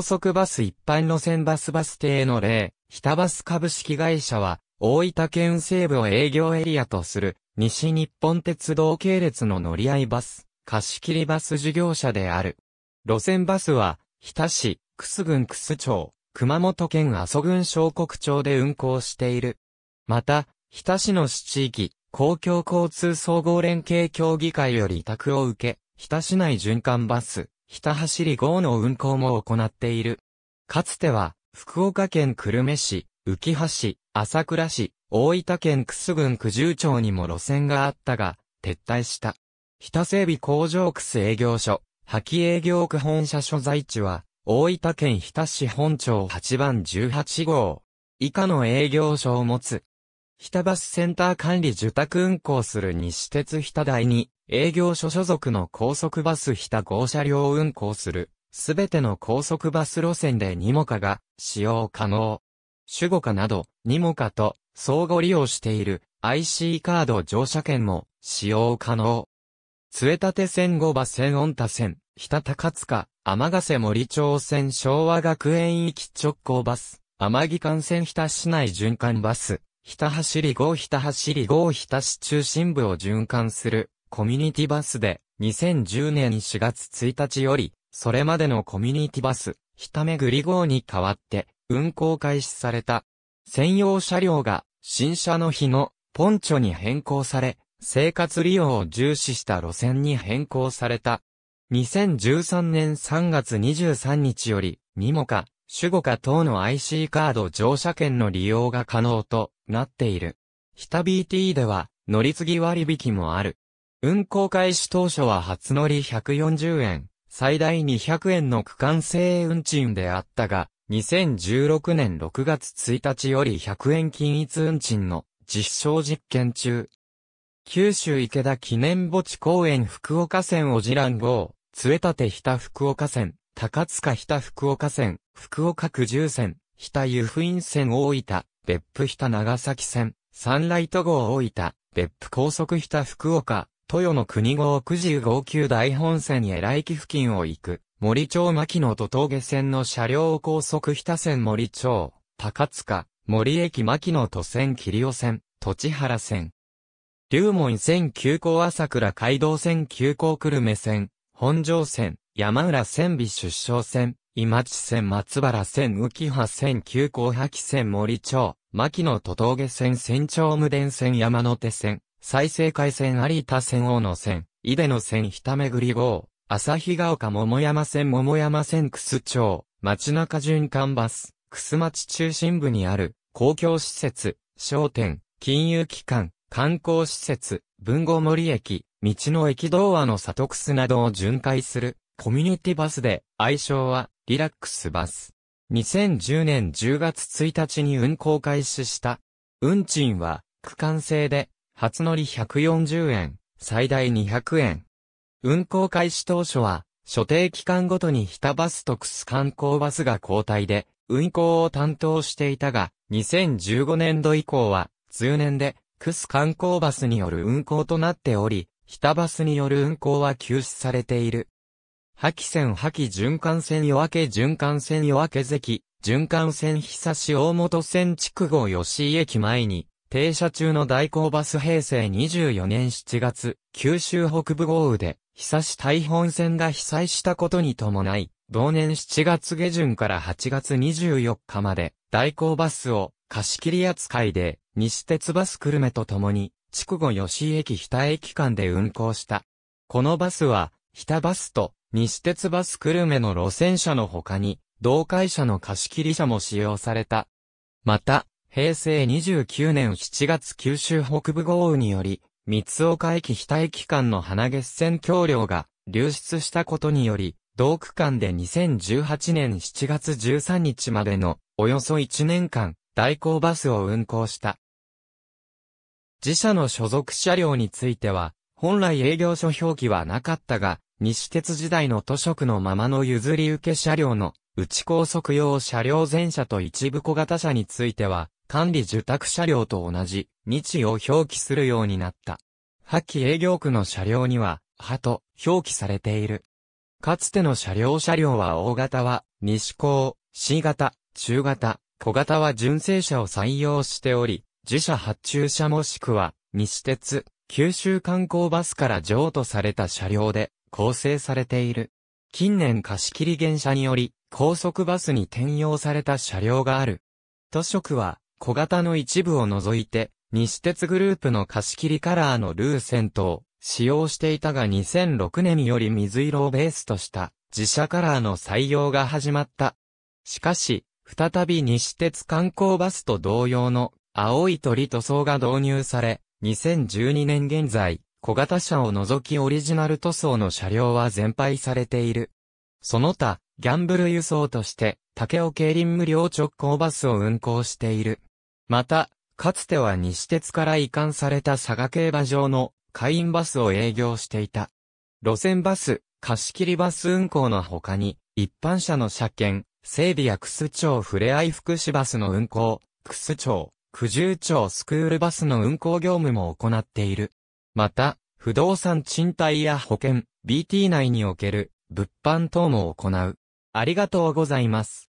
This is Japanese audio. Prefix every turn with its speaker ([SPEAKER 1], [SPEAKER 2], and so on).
[SPEAKER 1] 高速バス一般路線バスバス停の例、日田バス株式会社は、大分県西部を営業エリアとする、西日本鉄道系列の乗り合いバス、貸切バス事業者である。路線バスは、日田市、楠郡楠町、熊本県阿蘇郡小国町で運行している。また、日田市の市地域、公共交通総合連携協議会より委託を受け、日田市内循環バス、ひた走り号の運行も行っている。かつては、福岡県久留米市、浮橋市、朝倉市、大分県久須郡九十町にも路線があったが、撤退した。日田整備工場楠営業所、破棄営業区本社所在地は、大分県日田市本町8番18号。以下の営業所を持つ。日田バスセンター管理受託運行する西鉄日田台に、営業所所属の高速バス日田号車両を運行する、すべての高速バス路線でニモカが使用可能。主語化など、ニモカと相互利用している IC カード乗車券も使用可能。杖立線後馬線温田線、田高塚、天ヶ瀬森町線昭和学園行き直行バス、天城幹線日田市内循環バス、日田走り号日田走り号日田市中心部を循環するコミュニティバスで、2010年4月1日より、それまでのコミュニティバス、ひためぐり号に代わって、運行開始された。専用車両が、新車の日の、ポンチョに変更され、生活利用を重視した路線に変更された。2013年3月23日より、にもか、ュゴか等の IC カード乗車券の利用が可能となっている。ひた BT では、乗り継ぎ割引もある。運行開始当初は初乗り140円、最大200円の区間制運賃であったが、2016年6月1日より100円均一運賃の実証実験中。九州池田記念墓地公園福岡線じらん号、杖立日田福岡線、高塚日田福岡線、福岡九十線、日田湯布院線大分、別府日田長崎線、サンライト号大分、別府高速日田福岡、豊の国号9十5級大本線へいき付近を行く、森町牧野と峠線の車両を高速日田線森町、高塚、森駅牧野都線桐尾線、栃原線。龍門線急行朝倉街道線急行久留米線、本庄線、山浦線美出生線、今地線松原線浮葉線急行破棄線森町、牧野と峠線線長無電線山手線、再生回線有田線王の線、井出の線ひためぐり号、旭が丘桃山線桃山線楠町、町中循環バス、楠町中心部にある、公共施設、商店、金融機関、観光施設、文豪森駅、道の駅童話の里楠などを巡回する、コミュニティバスで、愛称は、リラックスバス。2010年10月1日に運行開始した。運賃は、区間制で、初乗り140円、最大200円。運行開始当初は、所定期間ごとに日田バスとクス観光バスが交代で、運行を担当していたが、2015年度以降は、通年で、クス観光バスによる運行となっており、日田バスによる運行は休止されている。破棄線破棄循環線夜明け循環線夜明け関、循環線久し大本線筑後吉井駅前に、停車中の大行バス平成24年7月、九州北部豪雨で、久し大本線が被災したことに伴い、同年7月下旬から8月24日まで、大行バスを貸し切り扱いで、西鉄バス久留米と共に、筑後吉井駅日田駅間で運行した。このバスは、日田バスと西鉄バス久留米の路線車の他に、同会社の貸し切り車も使用された。また、平成29年7月九州北部豪雨により、三岡駅非待機関の花月線橋梁が流出したことにより、同区間で2018年7月13日までのおよそ1年間、代行バスを運行した。自社の所属車両については、本来営業所表記はなかったが、西鉄時代の都職のままの譲り受け車両の、内高速用車両全車と一部小型車については、管理受託車両と同じ、日を表記するようになった。破棄営業区の車両には、派と表記されている。かつての車両車両は大型は、西高、C 型、中型、小型は純正車を採用しており、自社発注車もしくは、西鉄、九州観光バスから譲渡された車両で構成されている。近年貸切減車により、高速バスに転用された車両がある。都職は、小型の一部を除いて、西鉄グループの貸し切りカラーのルーセントを使用していたが2006年より水色をベースとした自社カラーの採用が始まった。しかし、再び西鉄観光バスと同様の青い鳥塗装が導入され、2012年現在、小型車を除きオリジナル塗装の車両は全廃されている。その他、ギャンブル輸送として、竹尾競輪無料直行バスを運行している。また、かつては西鉄から移管された佐賀競馬場の会員バスを営業していた。路線バス、貸切バス運行の他に、一般車の車検、整備や楠町ふれあい福祉バスの運行、楠町、九十町スクールバスの運行業務も行っている。また、不動産賃貸や保険、BT 内における物販等も行う。ありがとうございます。